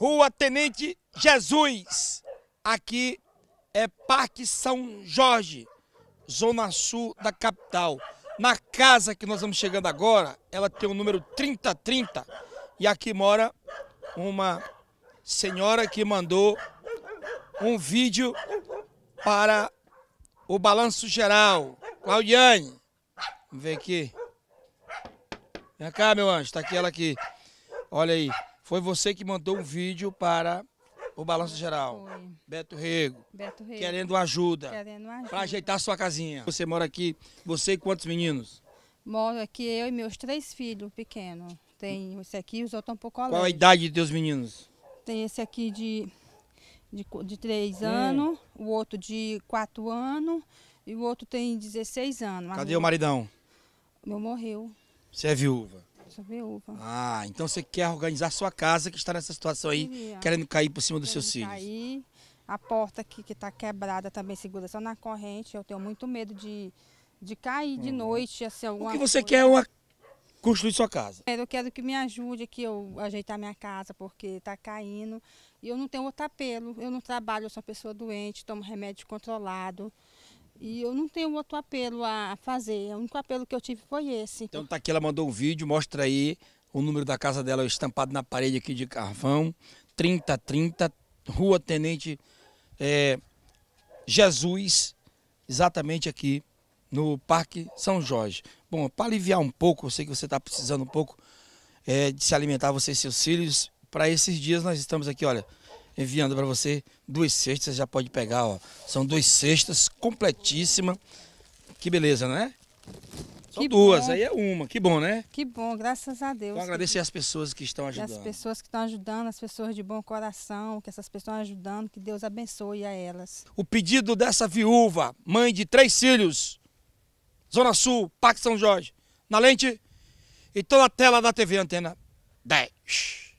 Rua Tenente Jesus. Aqui é Parque São Jorge, zona sul da capital. Na casa que nós vamos chegando agora, ela tem o número 3030 e aqui mora uma senhora que mandou um vídeo para o Balanço Geral. Claudiane, vem aqui. Vem cá, meu anjo, tá aqui ela aqui. Olha aí. Foi você que mandou um vídeo para o Balanço Geral. Foi. Beto Rego. Beto Rego. Querendo ajuda. Querendo ajuda. Para ajeitar sua casinha. Você mora aqui, você e quantos meninos? Moro aqui, eu e meus três filhos pequenos. Tem esse aqui, os outros estão um pouco além. Qual a idade dos teus meninos? Tem esse aqui de, de, de hum. anos, o outro de quatro anos e o outro tem 16 anos. Cadê o maridão? Meu morreu. Você é viúva? Sou viúva. Ah, então você quer organizar sua casa que está nessa situação aí, Queria. querendo cair por cima dos seus filhos. A porta aqui que está quebrada também segura só na corrente. Eu tenho muito medo de, de cair de uhum. noite, assim, O que você coisa. quer é uma construir sua casa. Eu quero que me ajude, que eu ajeitar minha casa, porque está caindo. E eu não tenho outro apelo, eu não trabalho, eu sou uma pessoa doente, tomo remédio controlado. E eu não tenho outro apelo a fazer. O único apelo que eu tive foi esse. Então tá aqui, ela mandou um vídeo, mostra aí o número da casa dela estampado na parede aqui de carvão. 3030, Rua Tenente é, Jesus, exatamente aqui no Parque São Jorge. Bom, para aliviar um pouco, eu sei que você está precisando um pouco é, de se alimentar, você e seus filhos. Para esses dias nós estamos aqui, olha, enviando para você duas cestas, já pode pegar, ó. São duas cestas completíssima. Que beleza, né? São que duas, bom. aí é uma. Que bom, né? Que bom, graças a Deus. Então agradecer as pessoas que estão ajudando. As pessoas que estão ajudando, as pessoas de bom coração, que essas pessoas estão ajudando, que Deus abençoe a elas. O pedido dessa viúva, mãe de três filhos, Zona Sul, Parque São Jorge, na lente e toda a tela da TV Antena 10.